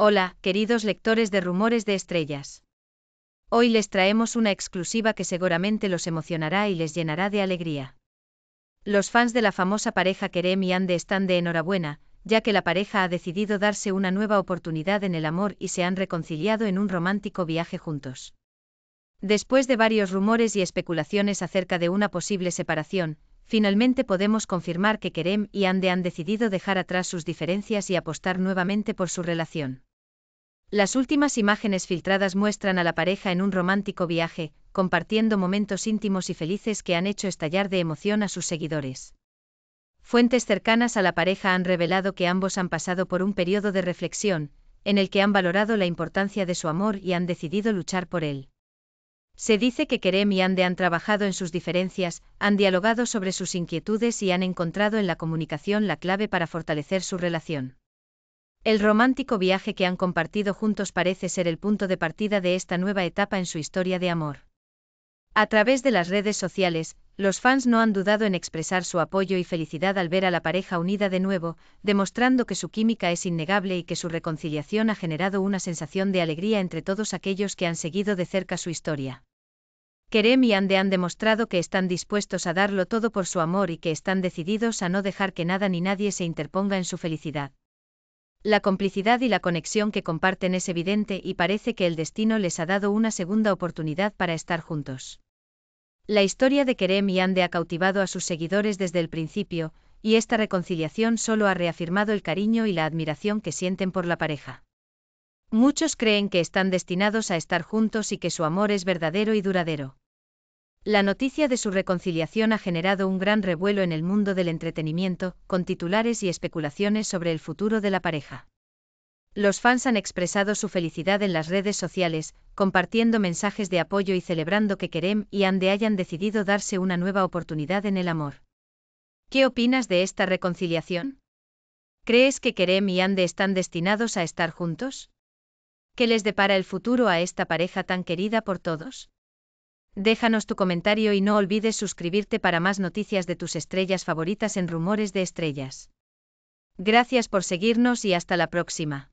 Hola, queridos lectores de Rumores de Estrellas. Hoy les traemos una exclusiva que seguramente los emocionará y les llenará de alegría. Los fans de la famosa pareja Kerem y Ande están de enhorabuena, ya que la pareja ha decidido darse una nueva oportunidad en el amor y se han reconciliado en un romántico viaje juntos. Después de varios rumores y especulaciones acerca de una posible separación, finalmente podemos confirmar que Kerem y Ande han decidido dejar atrás sus diferencias y apostar nuevamente por su relación. Las últimas imágenes filtradas muestran a la pareja en un romántico viaje, compartiendo momentos íntimos y felices que han hecho estallar de emoción a sus seguidores. Fuentes cercanas a la pareja han revelado que ambos han pasado por un periodo de reflexión, en el que han valorado la importancia de su amor y han decidido luchar por él. Se dice que Kerem y Ande han trabajado en sus diferencias, han dialogado sobre sus inquietudes y han encontrado en la comunicación la clave para fortalecer su relación. El romántico viaje que han compartido juntos parece ser el punto de partida de esta nueva etapa en su historia de amor. A través de las redes sociales, los fans no han dudado en expresar su apoyo y felicidad al ver a la pareja unida de nuevo, demostrando que su química es innegable y que su reconciliación ha generado una sensación de alegría entre todos aquellos que han seguido de cerca su historia. Kerem y Ande han demostrado que están dispuestos a darlo todo por su amor y que están decididos a no dejar que nada ni nadie se interponga en su felicidad. La complicidad y la conexión que comparten es evidente y parece que el destino les ha dado una segunda oportunidad para estar juntos. La historia de Kerem y Ande ha cautivado a sus seguidores desde el principio, y esta reconciliación solo ha reafirmado el cariño y la admiración que sienten por la pareja. Muchos creen que están destinados a estar juntos y que su amor es verdadero y duradero. La noticia de su reconciliación ha generado un gran revuelo en el mundo del entretenimiento, con titulares y especulaciones sobre el futuro de la pareja. Los fans han expresado su felicidad en las redes sociales, compartiendo mensajes de apoyo y celebrando que Kerem y Ande hayan decidido darse una nueva oportunidad en el amor. ¿Qué opinas de esta reconciliación? ¿Crees que Kerem y Ande están destinados a estar juntos? ¿Qué les depara el futuro a esta pareja tan querida por todos? Déjanos tu comentario y no olvides suscribirte para más noticias de tus estrellas favoritas en Rumores de Estrellas. Gracias por seguirnos y hasta la próxima.